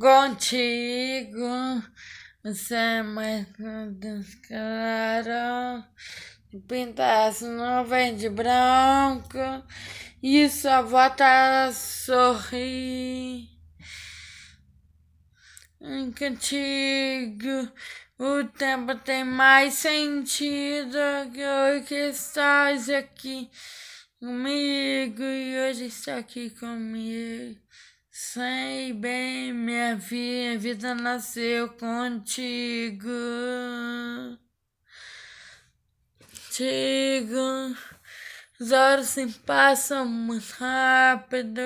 contigo. Você é mais claro. Pintasse nuvem de branco e sua volta tá a sorrir. Contigo, o tempo tem mais sentido que hoje que estás aqui comigo e hoje está aqui comigo. Sei bem, minha filha, vida nasceu contigo. Contigo. os olhos se passam muito rápido,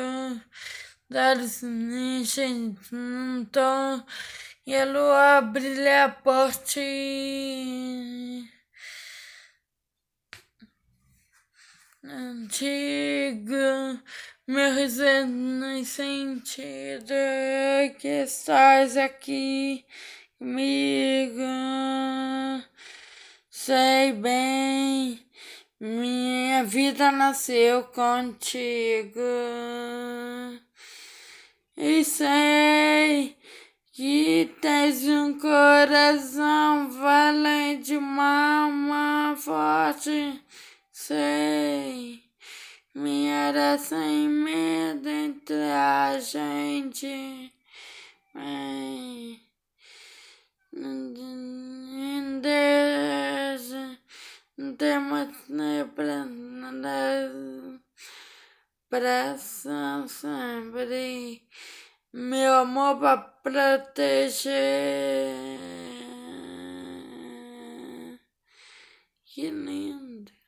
os olhos se enchem junto, e a lua brilha por ti. Contigo meu sentido é que estás aqui comigo. Sei bem, minha vida nasceu contigo. E sei que tens um coração valente, alma forte. Sei me era sem medo entre a gente. Ai. Não temos pressão sempre. Meu amor para proteger. Que lindo.